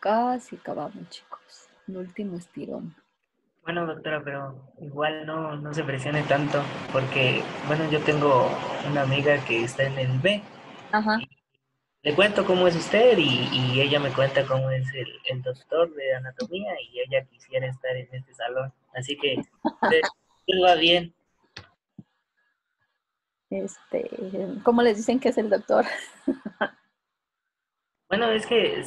casi acabamos, chicos. un último estirón. Bueno, doctora, pero igual no, se presione tanto, porque, bueno, yo tengo una amiga que está en el B. Ajá. Le cuento cómo es usted y, ella me cuenta cómo es el, doctor de anatomía y ella quisiera estar en este salón. Así que, va bien. Este, ¿cómo les dicen que es el doctor? bueno, es que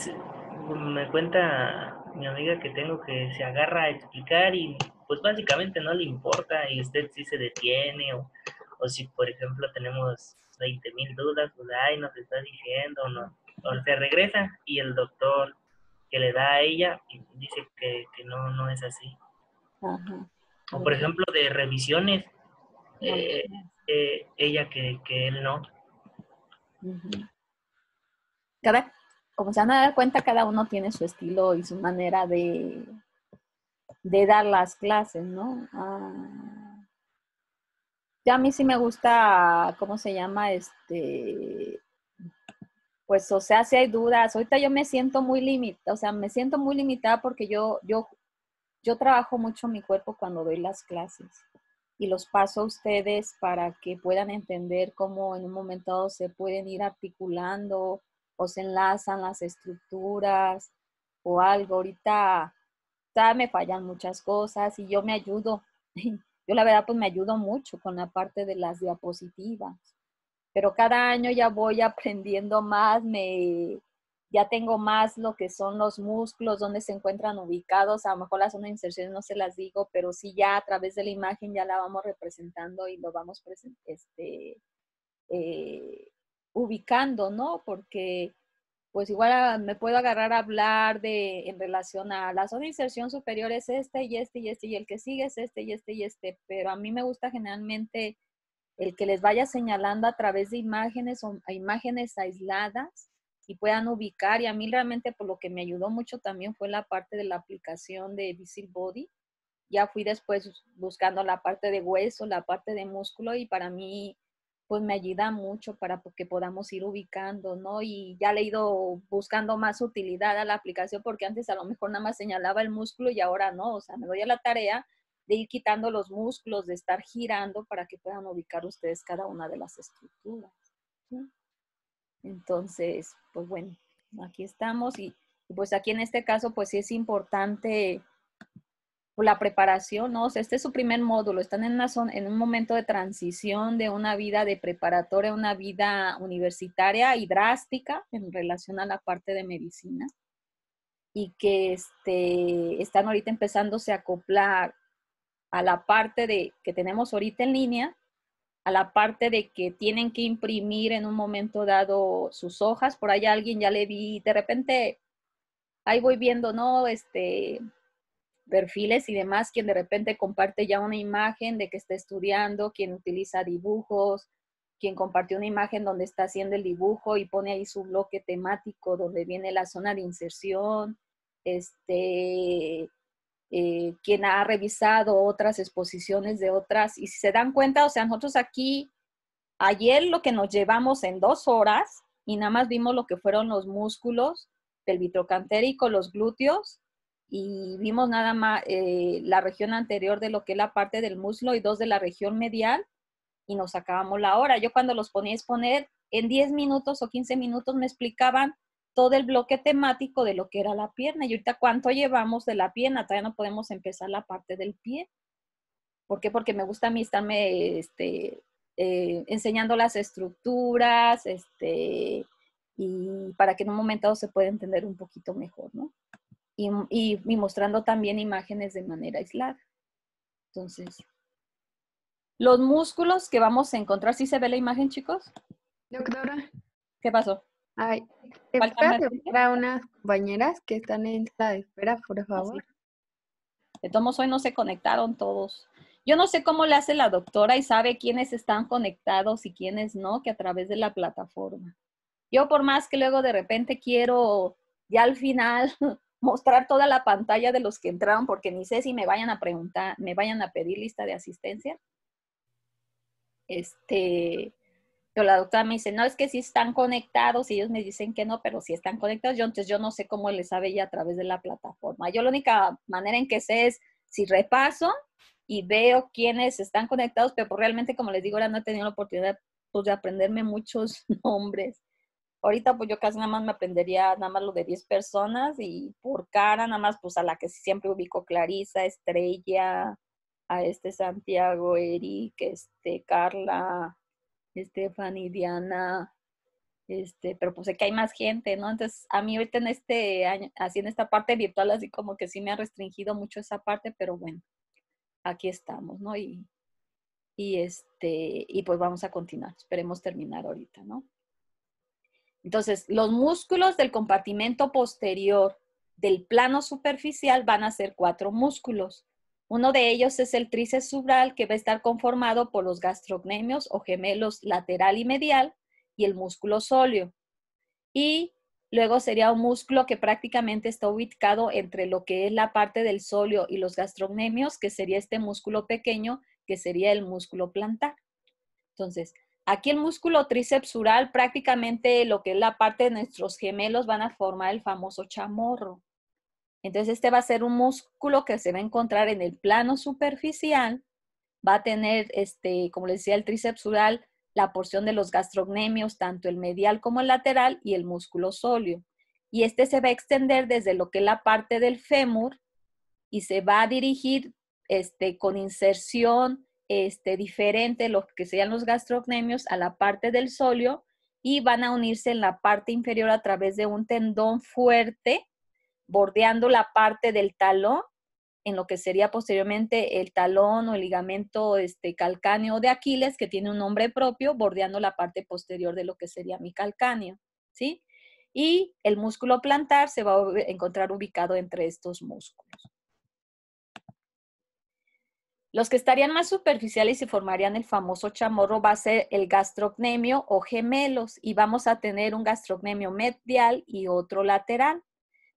me cuenta mi amiga que tengo que se agarra a explicar y pues básicamente no le importa y usted si se detiene o, si por ejemplo tenemos 20 mil dudas, pues ay, nos está diciendo, no, o se regresa y el doctor que le da a ella dice que, no, no es así. O por ejemplo de revisiones, eh, pues, eh, ella que, que él no. Cada como se van a dar cuenta, cada uno tiene su estilo y su manera de, de dar las clases, ¿no? Ah, ya a mí sí me gusta, ¿cómo se llama? Este, pues, o sea, si hay dudas, ahorita yo me siento muy limitada, o sea, me siento muy limitada porque yo, yo, yo trabajo mucho mi cuerpo cuando doy las clases y los paso a ustedes para que puedan entender cómo en un momento se pueden ir articulando, o se enlazan las estructuras o algo. Ahorita me fallan muchas cosas y yo me ayudo. Yo la verdad pues me ayudo mucho con la parte de las diapositivas, pero cada año ya voy aprendiendo más, me, ya tengo más lo que son los músculos, dónde se encuentran ubicados, a lo mejor las zona de inserción no se las digo, pero sí ya a través de la imagen ya la vamos representando y lo vamos este, eh, ubicando, ¿no? Porque pues igual ah, me puedo agarrar a hablar de en relación a la zona de inserción superior es este y este y este y el que sigue es este y este y este, pero a mí me gusta generalmente el que les vaya señalando a través de imágenes o imágenes aisladas y puedan ubicar y a mí realmente por lo que me ayudó mucho también fue la parte de la aplicación de Visible Body. Ya fui después buscando la parte de hueso, la parte de músculo y para mí pues me ayuda mucho para que podamos ir ubicando, ¿no? Y ya le he ido buscando más utilidad a la aplicación porque antes a lo mejor nada más señalaba el músculo y ahora no, o sea, me doy a la tarea de ir quitando los músculos, de estar girando para que puedan ubicar ustedes cada una de las estructuras. Entonces, pues bueno, aquí estamos y pues aquí en este caso pues sí es importante la preparación, ¿no? este es su primer módulo, están en, en un momento de transición de una vida de preparatoria a una vida universitaria y drástica en relación a la parte de medicina y que este, están ahorita empezándose a acoplar a la parte de que tenemos ahorita en línea, a la parte de que tienen que imprimir en un momento dado sus hojas. Por ahí alguien ya le vi, de repente, ahí voy viendo, ¿no? Este, perfiles y demás, quien de repente comparte ya una imagen de que está estudiando, quien utiliza dibujos, quien compartió una imagen donde está haciendo el dibujo y pone ahí su bloque temático donde viene la zona de inserción, este, eh, quien ha revisado otras exposiciones de otras. Y si se dan cuenta, o sea, nosotros aquí, ayer lo que nos llevamos en dos horas y nada más vimos lo que fueron los músculos del vitrocantérico los glúteos y vimos nada más eh, la región anterior de lo que es la parte del muslo y dos de la región medial y nos acabamos la hora. Yo cuando los ponía a exponer, en 10 minutos o 15 minutos me explicaban todo el bloque temático de lo que era la pierna y ahorita cuánto llevamos de la pierna, todavía no podemos empezar la parte del pie. ¿Por qué? Porque me gusta a mí estarme este, eh, enseñando las estructuras este, y para que en un momento se pueda entender un poquito mejor, ¿no? y, y, mostrando también imágenes de manera aislada. Entonces, los músculos que vamos a encontrar, ¿sí se ve la imagen, chicos? Doctora. ¿Qué pasó? Ay, ¿te a unas compañeras que están en la espera, por ah, favor? De todos hoy no se conectaron todos. Yo no sé cómo le hace la doctora y sabe quiénes están conectados y quiénes no, que a través de la plataforma. Yo por más que luego de repente quiero, ya al final, mostrar toda la pantalla de los que entraron porque ni sé si me vayan a preguntar, me vayan a pedir lista de asistencia. Este, pero la doctora me dice, no, es que si están conectados y ellos me dicen que no, pero si están conectados, yo entonces yo no sé cómo les sabe ya a través de la plataforma. Yo la única manera en que sé es si repaso y veo quiénes están conectados, pero pues, realmente, como les digo, ahora no he tenido la oportunidad pues, de aprenderme muchos nombres. Ahorita pues yo casi nada más me aprendería nada más lo de 10 personas y por cara nada más pues a la que siempre ubico Clarisa, Estrella, a este Santiago, Eric, este Carla, Estefan y Diana, este, pero pues sé que hay más gente, ¿no? Entonces, a mí ahorita en este año, así en esta parte virtual, así como que sí me ha restringido mucho esa parte, pero bueno, aquí estamos, ¿no? Y, y este, y pues vamos a continuar, esperemos terminar ahorita, ¿no? Entonces, los músculos del compartimento posterior del plano superficial van a ser cuatro músculos. Uno de ellos es el tríceps subral, que va a estar conformado por los gastrocnemios o gemelos lateral y medial y el músculo sóleo. Y luego sería un músculo que prácticamente está ubicado entre lo que es la parte del sóleo y los gastrocnemios, que sería este músculo pequeño, que sería el músculo plantar. Entonces, Aquí el músculo tricepsural prácticamente lo que es la parte de nuestros gemelos, van a formar el famoso chamorro. Entonces, este va a ser un músculo que se va a encontrar en el plano superficial. Va a tener, este, como les decía, el tricepsural, la porción de los gastrocnemios, tanto el medial como el lateral, y el músculo sóleo. Y este se va a extender desde lo que es la parte del fémur y se va a dirigir este, con inserción este, diferente lo que serían los gastrocnemios a la parte del solio y van a unirse en la parte inferior a través de un tendón fuerte bordeando la parte del talón en lo que sería posteriormente el talón o el ligamento este, calcáneo de Aquiles, que tiene un nombre propio, bordeando la parte posterior de lo que sería mi calcáneo, ¿sí? Y el músculo plantar se va a encontrar ubicado entre estos músculos. Los que estarían más superficiales y formarían el famoso chamorro va a ser el gastrocnemio o gemelos y vamos a tener un gastrocnemio medial y otro lateral.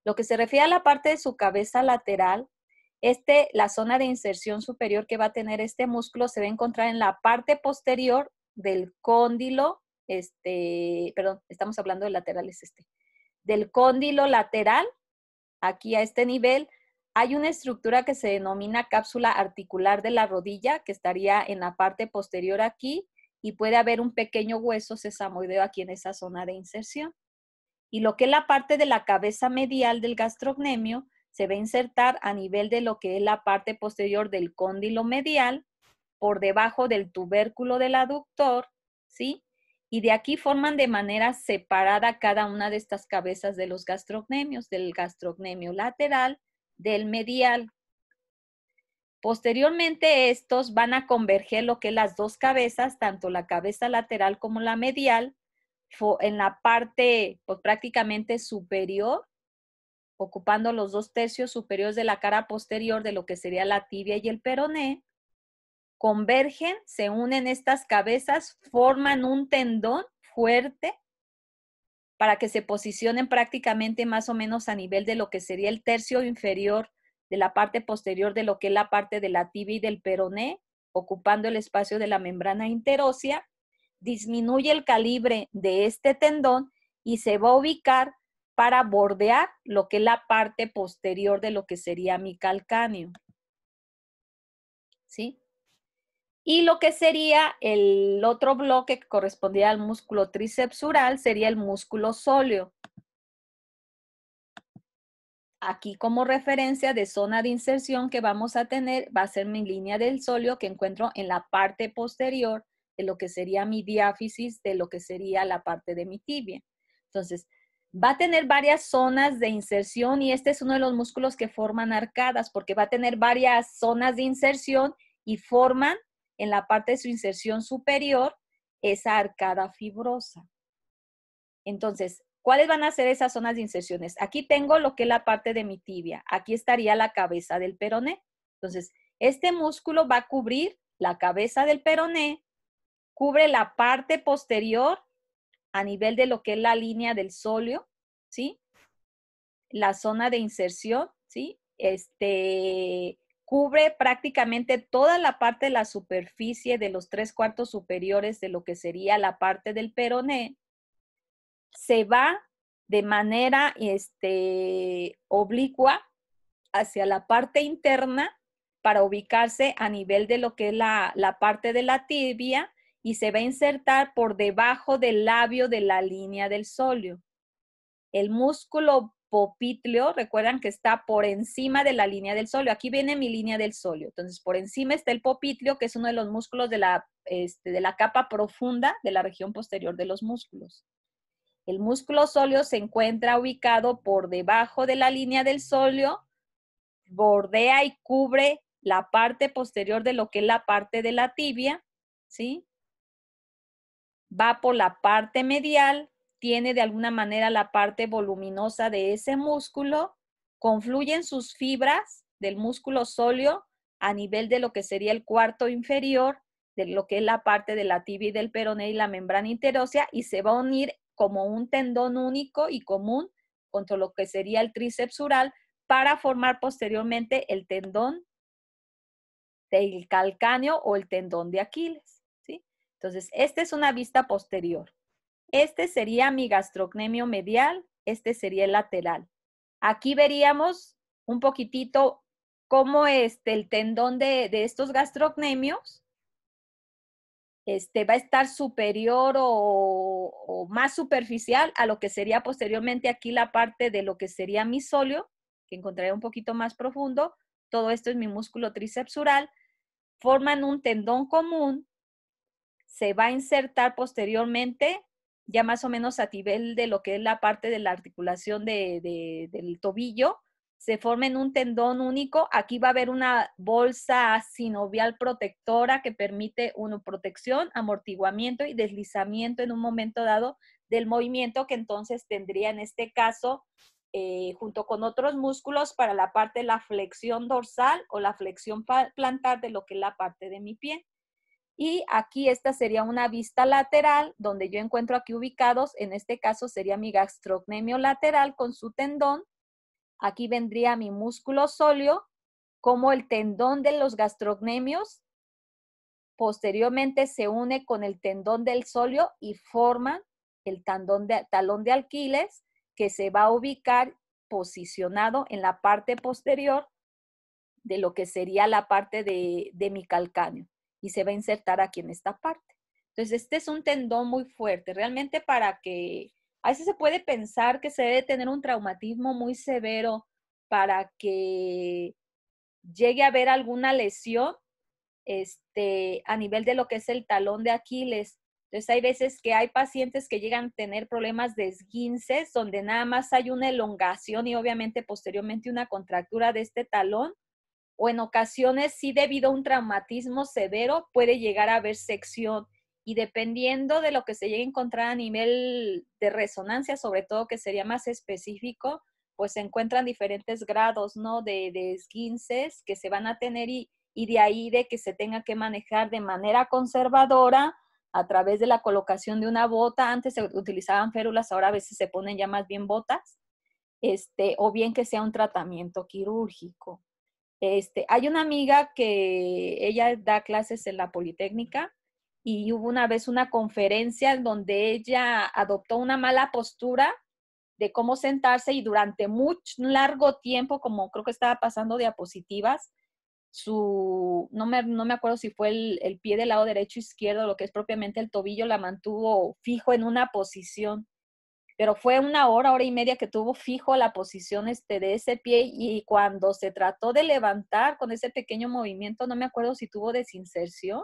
Lo que se refiere a la parte de su cabeza lateral, este, la zona de inserción superior que va a tener este músculo se va a encontrar en la parte posterior del cóndilo, este, perdón, estamos hablando de laterales este, del cóndilo lateral, aquí a este nivel, hay una estructura que se denomina cápsula articular de la rodilla, que estaría en la parte posterior aquí, y puede haber un pequeño hueso sesamoideo aquí en esa zona de inserción. Y lo que es la parte de la cabeza medial del gastrocnemio se va a insertar a nivel de lo que es la parte posterior del cóndilo medial, por debajo del tubérculo del aductor, ¿sí? y de aquí forman de manera separada cada una de estas cabezas de los gastrocnemios, del gastrocnemio lateral, del medial. Posteriormente estos van a converger lo que es las dos cabezas, tanto la cabeza lateral como la medial, en la parte pues, prácticamente superior, ocupando los dos tercios superiores de la cara posterior de lo que sería la tibia y el peroné. Convergen, se unen estas cabezas, forman un tendón fuerte para que se posicionen prácticamente más o menos a nivel de lo que sería el tercio inferior de la parte posterior de lo que es la parte de la tibia y del peroné, ocupando el espacio de la membrana interósea, disminuye el calibre de este tendón y se va a ubicar para bordear lo que es la parte posterior de lo que sería mi calcáneo. ¿Sí? Y lo que sería el otro bloque que correspondía al músculo tricepsural sería el músculo sóleo. Aquí como referencia de zona de inserción que vamos a tener va a ser mi línea del sóleo que encuentro en la parte posterior de lo que sería mi diáfisis, de lo que sería la parte de mi tibia. Entonces, va a tener varias zonas de inserción y este es uno de los músculos que forman arcadas porque va a tener varias zonas de inserción y forman en la parte de su inserción superior esa arcada fibrosa. Entonces, ¿cuáles van a ser esas zonas de inserciones? Aquí tengo lo que es la parte de mi tibia. Aquí estaría la cabeza del peroné. Entonces, este músculo va a cubrir la cabeza del peroné, cubre la parte posterior a nivel de lo que es la línea del sóleo, ¿sí? La zona de inserción, ¿sí? Este, cubre prácticamente toda la parte de la superficie de los tres cuartos superiores de lo que sería la parte del peroné, se va de manera este, oblicua hacia la parte interna para ubicarse a nivel de lo que es la, la parte de la tibia y se va a insertar por debajo del labio de la línea del solio. El músculo Popitlio, recuerdan que está por encima de la línea del solio. Aquí viene mi línea del solio. Entonces, por encima está el popitlio, que es uno de los músculos de la, este, de la capa profunda de la región posterior de los músculos. El músculo sóleo se encuentra ubicado por debajo de la línea del solio, bordea y cubre la parte posterior de lo que es la parte de la tibia, ¿sí? Va por la parte medial, tiene de alguna manera la parte voluminosa de ese músculo, confluyen sus fibras del músculo sóleo a nivel de lo que sería el cuarto inferior, de lo que es la parte de la tibia y del peroné y la membrana interósea, y se va a unir como un tendón único y común contra lo que sería el tríceps para formar posteriormente el tendón del calcáneo o el tendón de Aquiles. Entonces, esta es una vista posterior. Este sería mi gastrocnemio medial, este sería el lateral. Aquí veríamos un poquitito cómo este, el tendón de, estos gastrocnemios este, va a estar superior o, más superficial a lo que sería posteriormente aquí la parte de lo que sería mi solio, que encontraré un poquito más profundo. Todo esto es mi músculo tricepsural. Forman un tendón común. Se va a insertar posteriormente ya más o menos a nivel de lo que es la parte de la articulación de, del tobillo, se forma en un tendón único. Aquí va a haber una bolsa sinovial protectora que permite una protección, amortiguamiento y deslizamiento en un momento dado del movimiento que entonces tendría en este caso eh, junto con otros músculos para la parte de la flexión dorsal o la flexión plantar de lo que es la parte de mi pie. Y aquí esta sería una vista lateral donde yo encuentro aquí ubicados, en este caso sería mi gastrocnemio lateral con su tendón. Aquí vendría mi músculo sóleo como el tendón de los gastrocnemios. Posteriormente se une con el tendón del sóleo y forma el tendón de, talón de alquiles que se va a ubicar posicionado en la parte posterior de lo que sería la parte de, de mi calcáneo y se va a insertar aquí en esta parte. Entonces, este es un tendón muy fuerte, realmente para que, a veces se puede pensar que se debe tener un traumatismo muy severo para que llegue a haber alguna lesión este, a nivel de lo que es el talón de Aquiles. Entonces hay veces que hay pacientes que llegan a tener problemas de esguinces, donde nada más hay una elongación y obviamente posteriormente una contractura de este talón o en ocasiones sí debido a un traumatismo severo puede llegar a haber sección y dependiendo de lo que se llegue a encontrar a nivel de resonancia, sobre todo que sería más específico, pues se encuentran diferentes grados, ¿no? De, de esguinces que se van a tener y, y de ahí de que se tenga que manejar de manera conservadora a través de la colocación de una bota. Antes se utilizaban férulas, ahora a veces se ponen ya más bien botas, este, o bien que sea un tratamiento quirúrgico. Este, hay una amiga que ella da clases en la Politécnica y hubo una vez una conferencia en donde ella adoptó una mala postura de cómo sentarse y durante mucho largo tiempo, como creo que estaba pasando diapositivas, su, no me, no me acuerdo si fue el, pie del lado derecho o izquierdo, lo que es propiamente el tobillo, la mantuvo fijo en una posición pero fue una hora, hora y media que tuvo fijo la posición este de ese pie y cuando se trató de levantar con ese pequeño movimiento, no me acuerdo si tuvo desinserción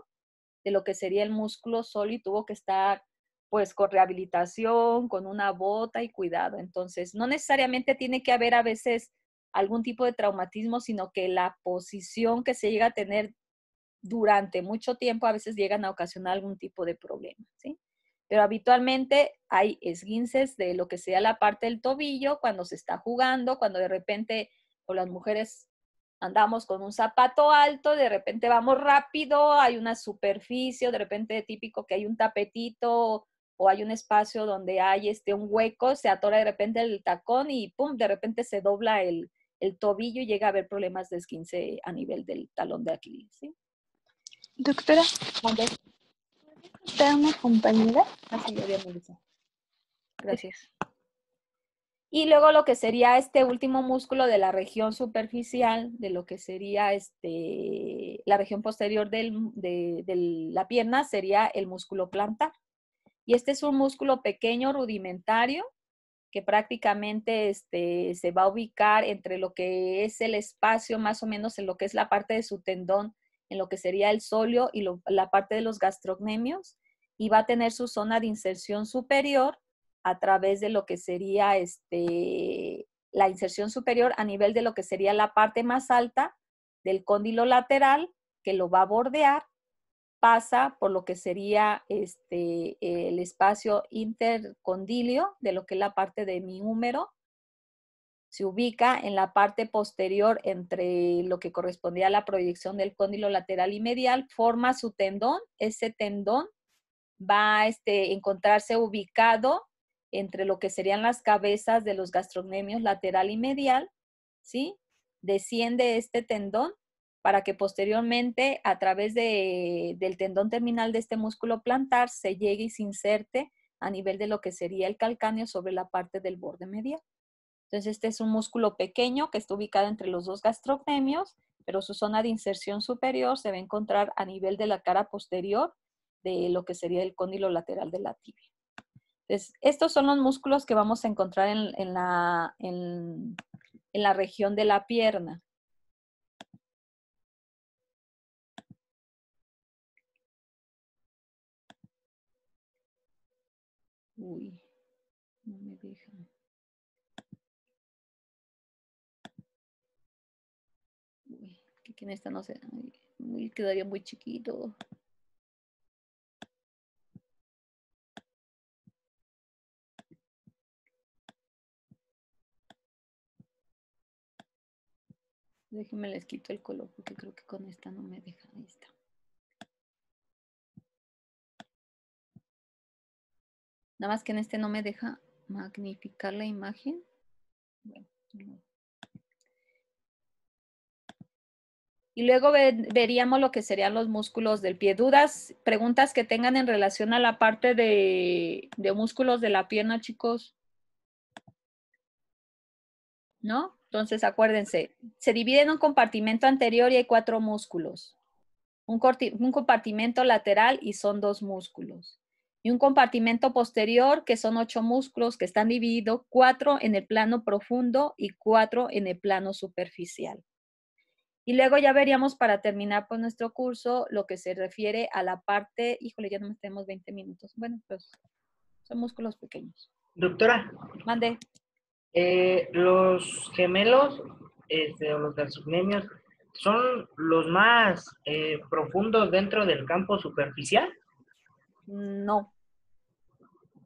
de lo que sería el músculo solo y tuvo que estar pues con rehabilitación, con una bota y cuidado. Entonces, no necesariamente tiene que haber a veces algún tipo de traumatismo, sino que la posición que se llega a tener durante mucho tiempo a veces llegan a ocasionar algún tipo de problema, ¿sí? pero habitualmente hay esguinces de lo que sea la parte del tobillo cuando se está jugando, cuando de repente o las mujeres andamos con un zapato alto, de repente vamos rápido, hay una superficie, de repente típico que hay un tapetito o hay un espacio donde hay este, un hueco, se atora de repente el tacón y pum, de repente se dobla el, el tobillo y llega a haber problemas de esguince a nivel del talón de Aquiles. ¿sí? Doctora, está una compañera. Melissa. Ah, Gracias. Y luego lo que sería este último músculo de la región superficial, de lo que sería este, la región posterior de, de, la pierna, sería el músculo plantar. Y este es un músculo pequeño, rudimentario, que prácticamente este, se va a ubicar entre lo que es el espacio, más o menos en lo que es la parte de su tendón en lo que sería el solio y la parte de los gastrocnemios, y va a tener su zona de inserción superior a través de lo que sería este, la inserción superior a nivel de lo que sería la parte más alta del cóndilo lateral que lo va a bordear, pasa por lo que sería este, el espacio intercondilio de lo que es la parte de mi húmero se ubica en la parte posterior entre lo que correspondía a la proyección del cóndilo lateral y medial, forma su tendón, ese tendón va a este, encontrarse ubicado entre lo que serían las cabezas de los gastrocnemios lateral y medial, ¿sí? Desciende este tendón para que posteriormente a través del tendón terminal de este músculo plantar se llegue y se inserte a nivel de lo que sería el calcáneo sobre la parte del borde medial. Entonces, este es un músculo pequeño que está ubicado entre los dos gastrocnemios, pero su zona de inserción superior se va a encontrar a nivel de la cara posterior de lo que sería el cóndilo lateral de la tibia. Entonces, estos son los músculos que vamos a encontrar en, la, en la región de la pierna. Uy. que en esta no sé, quedaría muy chiquito. Déjenme les quito el color porque creo que con esta no me deja. Ahí está. Nada más que en este no me deja magnificar la imagen. Bueno, Y luego veríamos lo que serían los músculos del pie. ¿Dudas, preguntas que tengan en relación a la parte de, de músculos de la pierna, chicos? ¿No? Entonces, acuérdense, se divide en un compartimento anterior y hay cuatro músculos. Un, un compartimento lateral y son dos músculos y un compartimento posterior, que son ocho músculos que están divididos, cuatro en el plano profundo y cuatro en el plano superficial. Y luego ya veríamos para terminar pues nuestro curso lo que se refiere a la parte, híjole, ya no tenemos 20 minutos. Bueno, pues son músculos pequeños. Doctora. Mande. Eh, los gemelos este, o los gastrocnemios son los más eh, profundos dentro del campo superficial. No.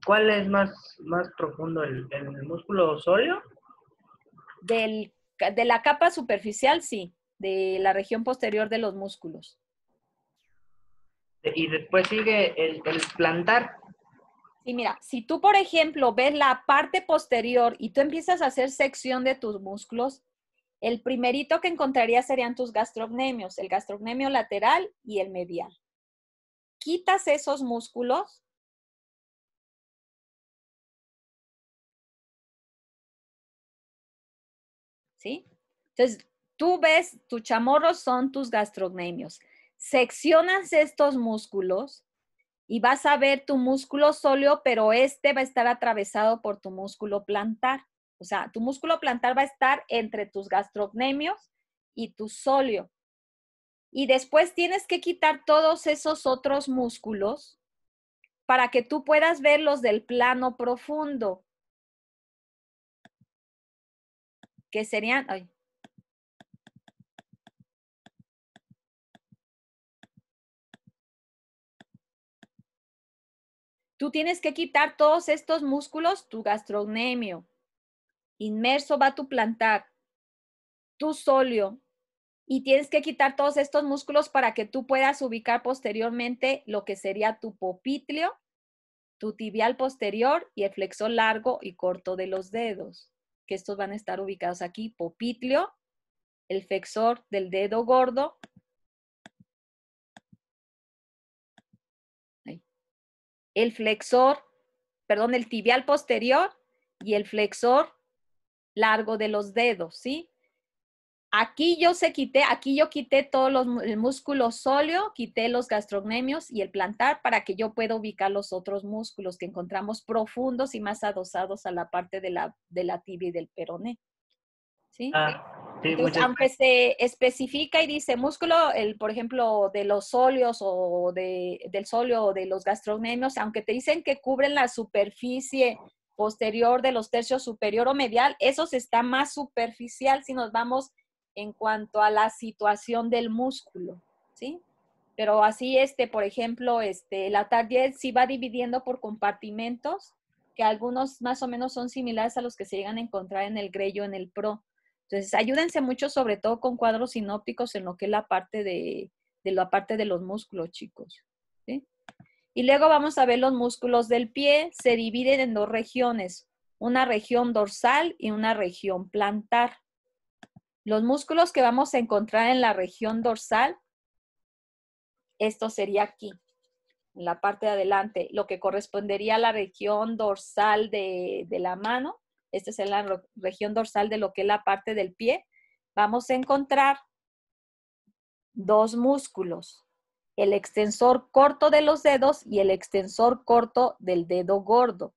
¿Cuál es más, más profundo, el, el músculo sóleo? de la capa superficial, sí de la región posterior de los músculos. Y después sigue el, plantar. Y mira, si tú, por ejemplo, ves la parte posterior y tú empiezas a hacer sección de tus músculos, el primerito que encontrarías serían tus gastrocnemios, el gastrocnemio lateral y el medial. Quitas esos músculos. ¿Sí? Entonces, Tú ves, tus chamorros son tus gastrocnemios. Seccionas estos músculos y vas a ver tu músculo sóleo, pero este va a estar atravesado por tu músculo plantar. O sea, tu músculo plantar va a estar entre tus gastrocnemios y tu sóleo. Y después tienes que quitar todos esos otros músculos para que tú puedas ver los del plano profundo, que serían, ay, Tú tienes que quitar todos estos músculos, tu gastrocnemio. Inmerso va tu plantar, tu solio. Y tienes que quitar todos estos músculos para que tú puedas ubicar posteriormente lo que sería tu popitlio, tu tibial posterior y el flexor largo y corto de los dedos, que estos van a estar ubicados aquí, popitlio, el flexor del dedo gordo el flexor, perdón, el tibial posterior y el flexor largo de los dedos, ¿sí? Aquí yo se quité, aquí yo quité todos los el músculo sóleo, quité los gastrocnemios y el plantar para que yo pueda ubicar los otros músculos que encontramos profundos y más adosados a la parte de la, de la tibia y del peroné. ¿Sí? Ah, aunque se especifica y dice músculo, el, por ejemplo, de los óleos o del sóleo o de los gastrocnemios, aunque te dicen que cubren la superficie posterior de los tercios superior o medial, eso se está más superficial si nos vamos en cuanto a la situación del músculo, ¿sí? Pero así, este, por ejemplo, este, la tarde sí va dividiendo por compartimentos, que algunos más o menos son similares a los que se llegan a encontrar en el grello, en el pro entonces, ayúdense mucho, sobre todo con cuadros sinópticos en lo que es la parte de, la parte de los músculos, chicos. Y luego vamos a ver los músculos del pie. Se dividen en dos regiones, una región dorsal y una región plantar. Los músculos que vamos a encontrar en la región dorsal, esto sería aquí, en la parte de adelante, lo que correspondería a la región dorsal de la mano, esta es la región dorsal de lo que es la parte del pie, vamos a encontrar dos músculos, el extensor corto de los dedos y el extensor corto del dedo gordo.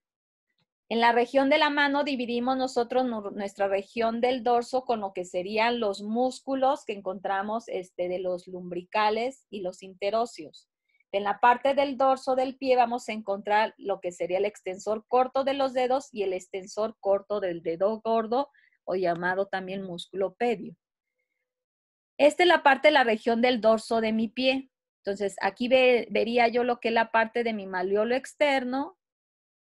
En la región de la mano dividimos nosotros nuestra región del dorso con lo que serían los músculos que encontramos este, de los lumbricales y los interóseos. En la parte del dorso del pie vamos a encontrar lo que sería el extensor corto de los dedos y el extensor corto del dedo gordo o llamado también músculo pedio. Esta es la parte de la región del dorso de mi pie. Entonces, aquí vería yo lo que es la parte de mi maleolo externo,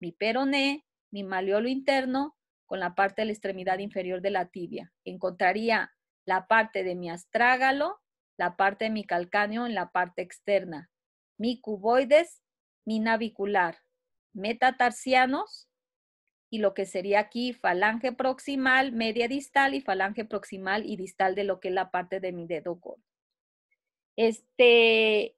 mi peroné, mi maleolo interno, con la parte de la extremidad inferior de la tibia. Encontraría la parte de mi astrágalo, la parte de mi calcáneo en la parte externa mi cuboides, mi navicular, metatarsianos y lo que sería aquí falange proximal, media distal y falange proximal y distal de lo que es la parte de mi dedo gordo. Este,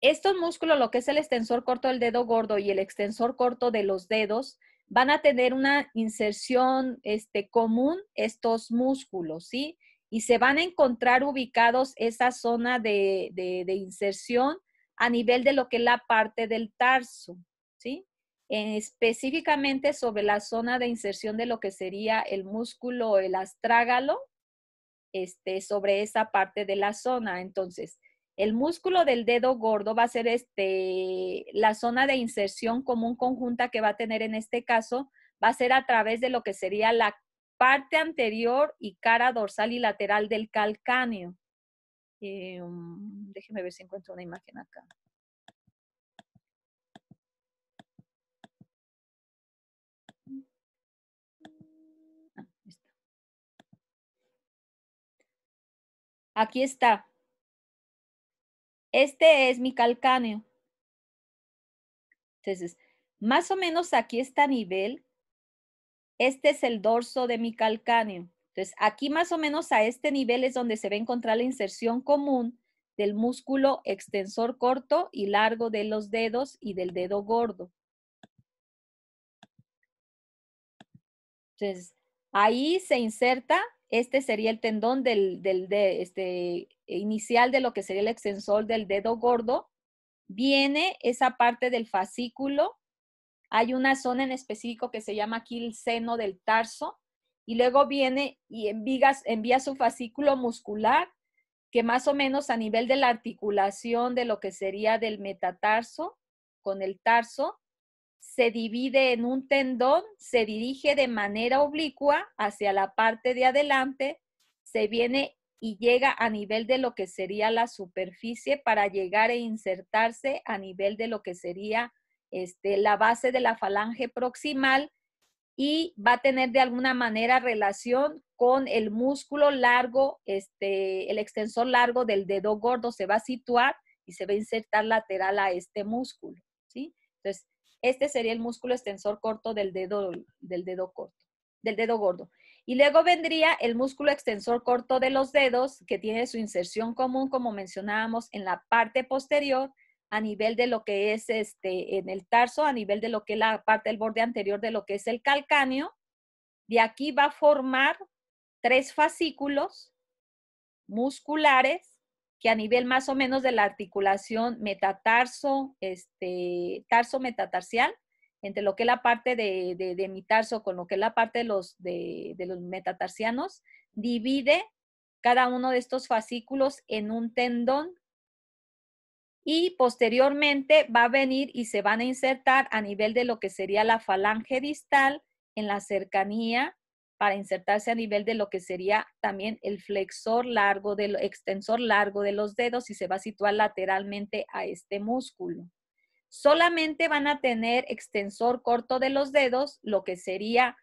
estos músculos, lo que es el extensor corto del dedo gordo y el extensor corto de los dedos, van a tener una inserción este, común estos músculos, ¿sí? Y se van a encontrar ubicados esa zona de, de inserción a nivel de lo que es la parte del tarso, ¿sí? específicamente sobre la zona de inserción de lo que sería el músculo, el astrágalo, este, sobre esa parte de la zona. Entonces, el músculo del dedo gordo va a ser este, la zona de inserción común conjunta que va a tener en este caso, va a ser a través de lo que sería la parte anterior y cara dorsal y lateral del calcáneo. Eh, em, déjenme ver si encuentro una imagen acá. Ah, aquí está. Este es mi calcáneo. Entonces, más o menos aquí está nivel. Este es el dorso de mi calcáneo. Entonces, aquí más o menos a este nivel es donde se va a encontrar la inserción común del músculo extensor corto y largo de los dedos y del dedo gordo. Entonces, ahí se inserta, este sería el tendón del, del de, este, inicial de lo que sería el extensor del dedo gordo. Viene esa parte del fascículo. Hay una zona en específico que se llama aquí el seno del tarso, y luego viene y envía, su fascículo muscular, que más o menos a nivel de la articulación de lo que sería del metatarso con el tarso, se divide en un tendón, se dirige de manera oblicua hacia la parte de adelante, se viene y llega a nivel de lo que sería la superficie para llegar e insertarse a nivel de lo que sería este, la base de la falange proximal y va a tener de alguna manera relación con el músculo largo, este, el extensor largo del dedo gordo se va a situar y se va a insertar lateral a este músculo, ¿sí? Entonces, este sería el músculo extensor corto del dedo, del dedo corto, del dedo gordo. Y luego vendría el músculo extensor corto de los dedos, que tiene su inserción común, como mencionábamos, en la parte posterior, a nivel de lo que es este, en el tarso, a nivel de lo que es la parte del borde anterior de lo que es el calcáneo. De aquí va a formar tres fascículos musculares que a nivel más o menos de la articulación metatarso, este, tarso metatarsial, entre lo que es la parte de, de, mi tarso con lo que es la parte de los, de, de los metatarsianos, divide cada uno de estos fascículos en un tendón y posteriormente va a venir y se van a insertar a nivel de lo que sería la falange distal en la cercanía para insertarse a nivel de lo que sería también el flexor largo, del extensor largo de los dedos y se va a situar lateralmente a este músculo. Solamente van a tener extensor corto de los dedos, lo que sería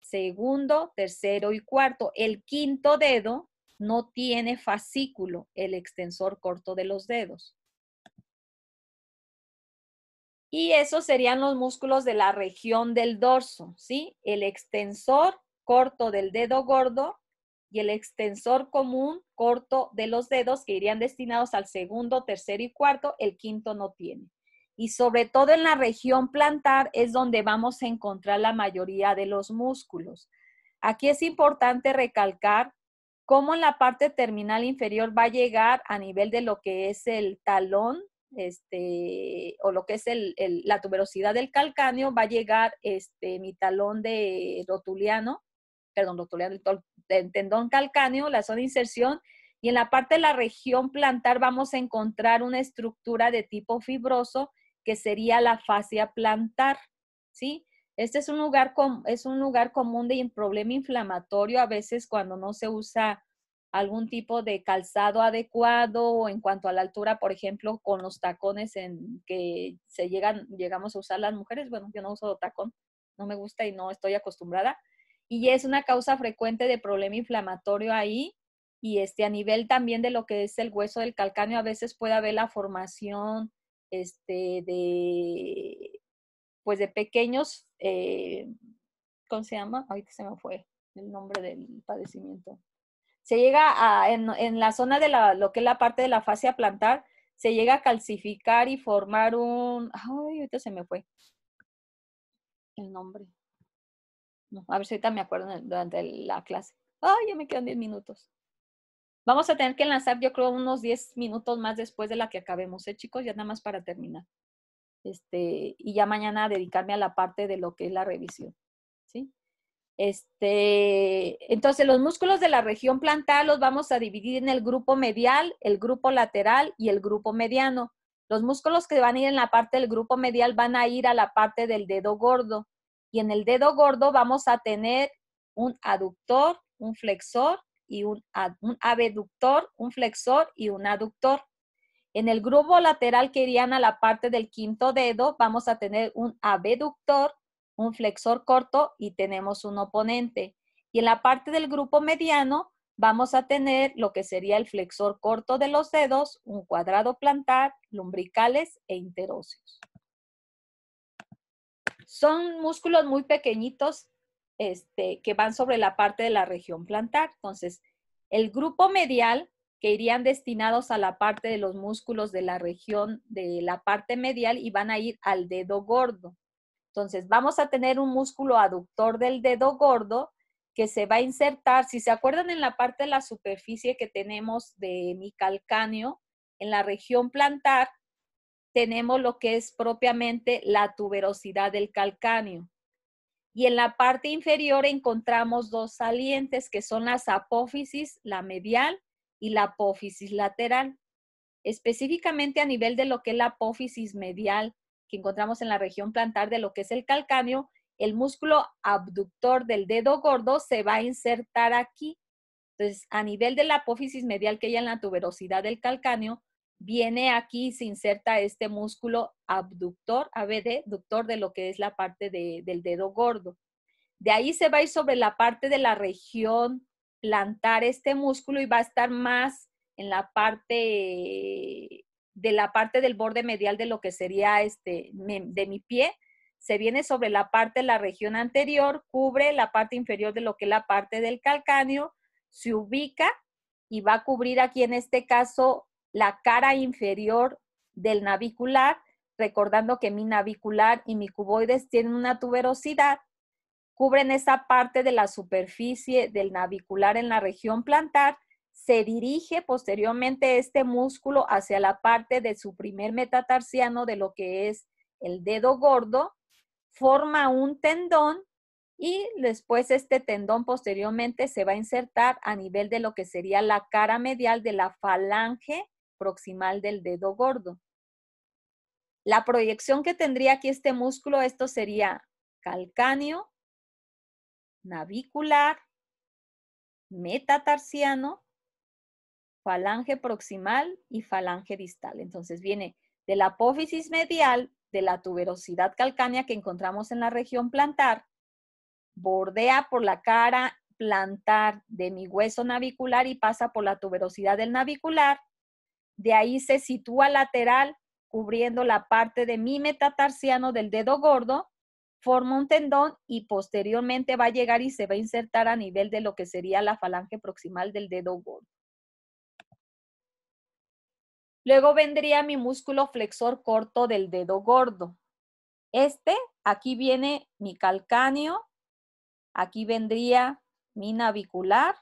segundo, tercero y cuarto. El quinto dedo no tiene fascículo, el extensor corto de los dedos. Y esos serían los músculos de la región del dorso, ¿sí? El extensor corto del dedo gordo y el extensor común corto de los dedos que irían destinados al segundo, tercero y cuarto, el quinto no tiene. Y sobre todo en la región plantar es donde vamos a encontrar la mayoría de los músculos. Aquí es importante recalcar cómo en la parte terminal inferior va a llegar a nivel de lo que es el talón este, o lo que es el, la tuberosidad del calcáneo, va a llegar este, mi talón de rotuliano, perdón, rotuliano, el tendón calcáneo, la zona de inserción, y en la parte de la región plantar vamos a encontrar una estructura de tipo fibroso que sería la fascia plantar, ¿sí? Este es un lugar, es un lugar común de problema inflamatorio a veces cuando no se usa algún tipo de calzado adecuado o en cuanto a la altura, por ejemplo, con los tacones en que se llegan, llegamos a usar las mujeres. Bueno, yo no uso tacón, no me gusta y no estoy acostumbrada. Y es una causa frecuente de problema inflamatorio ahí. Y este, a nivel también de lo que es el hueso del calcáneo, a veces puede haber la formación este, de, pues de pequeños, eh, ¿cómo se llama? que se me fue el nombre del padecimiento se llega a, en, en la zona de la, lo que es la parte de la fase a plantar, se llega a calcificar y formar un, ay, ahorita se me fue el nombre. No, a ver si ahorita me acuerdo durante la clase. Ay, ya me quedan 10 minutos. Vamos a tener que lanzar yo creo, unos 10 minutos más después de la que acabemos, ¿eh, chicos? Ya nada más para terminar. Este, y ya mañana dedicarme a la parte de lo que es la revisión, ¿sí? Este, entonces, los músculos de la región plantar los vamos a dividir en el grupo medial, el grupo lateral y el grupo mediano. Los músculos que van a ir en la parte del grupo medial van a ir a la parte del dedo gordo. Y en el dedo gordo vamos a tener un aductor, un flexor y un, un abductor, un flexor y un aductor. En el grupo lateral que irían a la parte del quinto dedo vamos a tener un abductor, un flexor corto y tenemos un oponente. Y en la parte del grupo mediano vamos a tener lo que sería el flexor corto de los dedos, un cuadrado plantar, lumbricales e interóseos. Son músculos muy pequeñitos este, que van sobre la parte de la región plantar. Entonces, el grupo medial, que irían destinados a la parte de los músculos de la región de la parte medial y van a ir al dedo gordo. Entonces, vamos a tener un músculo aductor del dedo gordo que se va a insertar, si se acuerdan en la parte de la superficie que tenemos de mi calcáneo, en la región plantar, tenemos lo que es propiamente la tuberosidad del calcáneo. Y en la parte inferior encontramos dos salientes que son las apófisis, la medial y la apófisis lateral. Específicamente a nivel de lo que es la apófisis medial, que encontramos en la región plantar de lo que es el calcáneo, el músculo abductor del dedo gordo se va a insertar aquí. Entonces, a nivel de la apófisis medial que hay en la tuberosidad del calcáneo, viene aquí y se inserta este músculo abductor, ABD, de lo que es la parte del dedo gordo. De ahí se va a ir sobre la parte de la región plantar este músculo y va a estar más en la parte de la parte del borde medial de lo que sería este, de mi pie, se viene sobre la parte de la región anterior, cubre la parte inferior de lo que es la parte del calcáneo, se ubica y va a cubrir aquí en este caso la cara inferior del navicular, recordando que mi navicular y mi cuboides tienen una tuberosidad, cubren esa parte de la superficie del navicular en la región plantar se dirige posteriormente este músculo hacia la parte de su primer metatarsiano de lo que es el dedo gordo, forma un tendón y después este tendón posteriormente se va a insertar a nivel de lo que sería la cara medial de la falange proximal del dedo gordo. La proyección que tendría aquí este músculo, esto sería calcáneo, navicular, metatarsiano falange proximal y falange distal. Entonces viene de la apófisis medial, de la tuberosidad calcánea que encontramos en la región plantar, bordea por la cara plantar de mi hueso navicular y pasa por la tuberosidad del navicular. De ahí se sitúa lateral, cubriendo la parte de mi metatarsiano del dedo gordo, forma un tendón y posteriormente va a llegar y se va a insertar a nivel de lo que sería la falange proximal del dedo gordo. Luego vendría mi músculo flexor corto del dedo gordo. Este, aquí viene mi calcáneo, aquí vendría mi navicular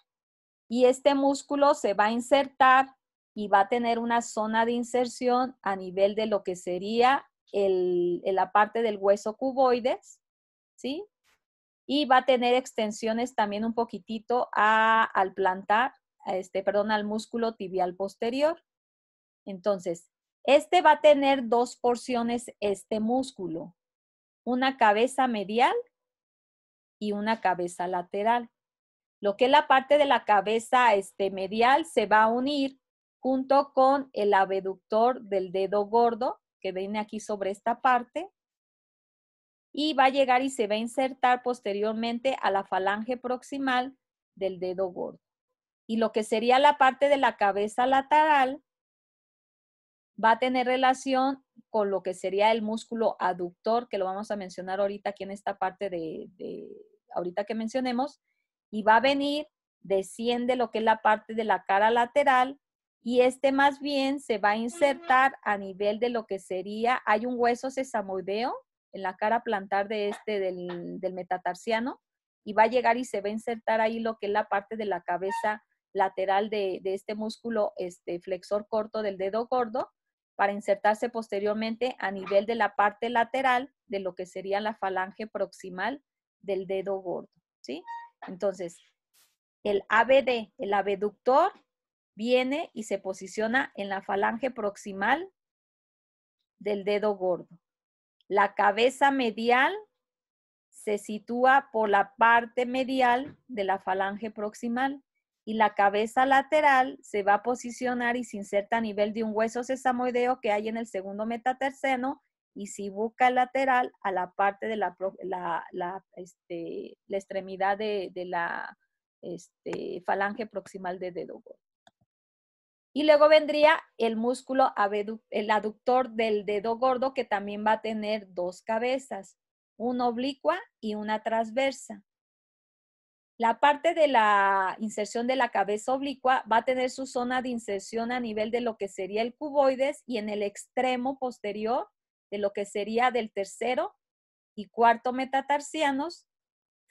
y este músculo se va a insertar y va a tener una zona de inserción a nivel de lo que sería la parte del hueso cuboides, ¿sí? Y va a tener extensiones también un poquitito a, al plantar, este, perdón, al músculo tibial posterior. Entonces, este va a tener dos porciones, este músculo, una cabeza medial y una cabeza lateral. Lo que es la parte de la cabeza este, medial se va a unir junto con el abductor del dedo gordo, que viene aquí sobre esta parte, y va a llegar y se va a insertar posteriormente a la falange proximal del dedo gordo. Y lo que sería la parte de la cabeza lateral va a tener relación con lo que sería el músculo aductor, que lo vamos a mencionar ahorita aquí en esta parte de, ahorita que mencionemos, y va a venir, desciende lo que es la parte de la cara lateral, y este más bien se va a insertar a nivel de lo que sería, hay un hueso sesamoideo en la cara plantar de este del, metatarsiano y va a llegar y se va a insertar ahí lo que es la parte de la cabeza lateral de, de este músculo este flexor corto del dedo gordo para insertarse posteriormente a nivel de la parte lateral de lo que sería la falange proximal del dedo gordo, ¿sí? Entonces, el ABD, el abductor, viene y se posiciona en la falange proximal del dedo gordo. La cabeza medial se sitúa por la parte medial de la falange proximal y la cabeza lateral se va a posicionar y se inserta a nivel de un hueso sesamoideo que hay en el segundo metaterceno y si busca el lateral a la parte de la, la, la, este, extremidad de, la este, falange proximal de dedo gordo. Y luego vendría el músculo, el aductor del dedo gordo que también va a tener dos cabezas, una oblicua y una transversa. La parte de la inserción de la cabeza oblicua va a tener su zona de inserción a nivel de lo que sería el cuboides y en el extremo posterior de lo que sería del tercero y cuarto metatarsianos.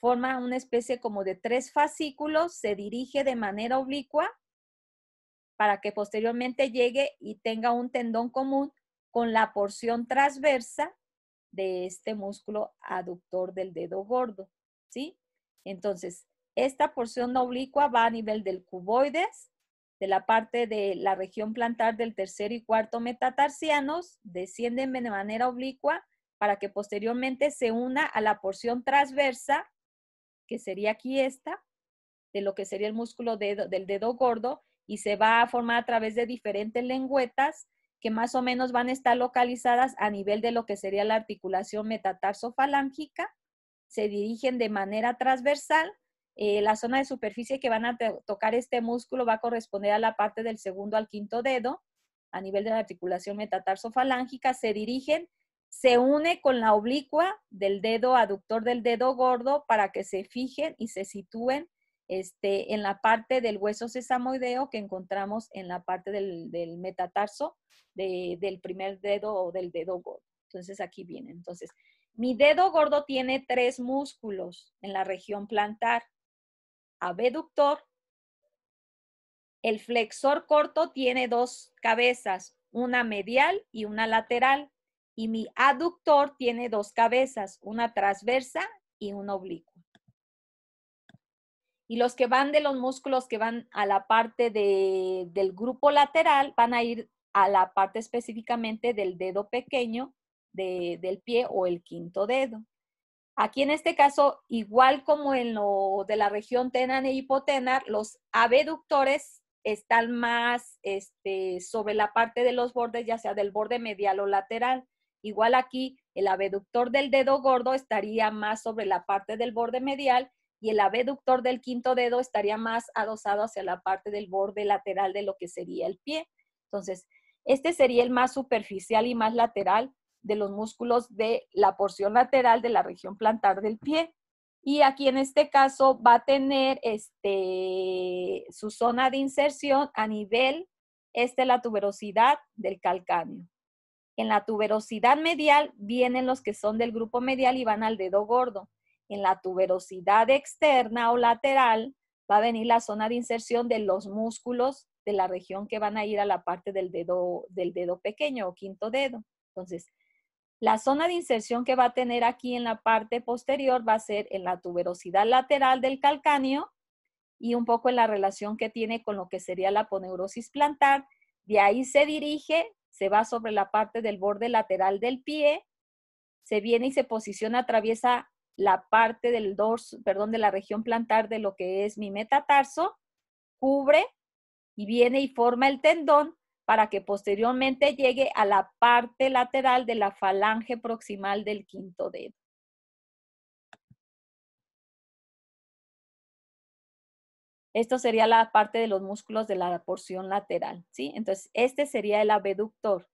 Forma una especie como de tres fascículos, se dirige de manera oblicua para que posteriormente llegue y tenga un tendón común con la porción transversa de este músculo aductor del dedo gordo, ¿sí? Entonces, esta porción oblicua va a nivel del cuboides, de la parte de la región plantar del tercer y cuarto metatarsianos, descienden de manera oblicua para que posteriormente se una a la porción transversa, que sería aquí esta, de lo que sería el músculo del dedo gordo, y se va a formar a través de diferentes lengüetas que más o menos van a estar localizadas a nivel de lo que sería la articulación metatarsofalángica. Se dirigen de manera transversal eh, la zona de superficie que van a tocar este músculo va a corresponder a la parte del segundo al quinto dedo, a nivel de la articulación metatarsofalángica, se dirigen, se une con la oblicua del dedo aductor del dedo gordo para que se fijen y se sitúen este, en la parte del hueso sesamoideo que encontramos en la parte del, metatarso del primer dedo o del dedo gordo. Entonces aquí viene. Entonces, mi dedo gordo tiene tres músculos en la región plantar abductor. El flexor corto tiene dos cabezas, una medial y una lateral. Y mi aductor tiene dos cabezas, una transversa y una oblicua. Y los que van de los músculos que van a la parte del grupo lateral van a ir a la parte específicamente del dedo pequeño del pie o el quinto dedo. Aquí en este caso, igual como en lo de la región tenar e hipotenar, los abductores están más este, sobre la parte de los bordes, ya sea del borde medial o lateral. Igual aquí, el abductor del dedo gordo estaría más sobre la parte del borde medial y el abductor del quinto dedo estaría más adosado hacia la parte del borde lateral de lo que sería el pie. Entonces, este sería el más superficial y más lateral de los músculos de la porción lateral de la región plantar del pie. Y aquí en este caso va a tener este, su zona de inserción a nivel este, la tuberosidad del calcáneo. En la tuberosidad medial vienen los que son del grupo medial y van al dedo gordo. En la tuberosidad externa o lateral va a venir la zona de inserción de los músculos de la región que van a ir a la parte del dedo, del dedo pequeño o quinto dedo. Entonces, la zona de inserción que va a tener aquí en la parte posterior va a ser en la tuberosidad lateral del calcáneo y un poco en la relación que tiene con lo que sería la poneurosis plantar. De ahí se dirige, se va sobre la parte del borde lateral del pie, se viene y se posiciona, atraviesa la parte del dorso, perdón, de la región plantar de lo que es mi metatarso, cubre y viene y forma el tendón para que posteriormente llegue a la parte lateral de la falange proximal del quinto dedo. Esto sería la parte de los músculos de la porción lateral, ¿sí? Entonces, este sería el abductor.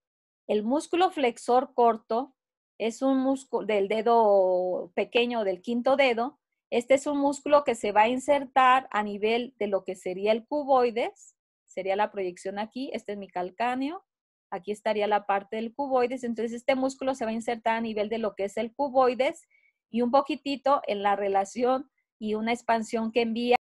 El músculo flexor corto es un músculo del dedo pequeño del quinto dedo. Este es un músculo que se va a insertar a nivel de lo que sería el cuboides sería la proyección aquí, este es mi calcáneo, aquí estaría la parte del cuboides, entonces este músculo se va a insertar a nivel de lo que es el cuboides y un poquitito en la relación y una expansión que envía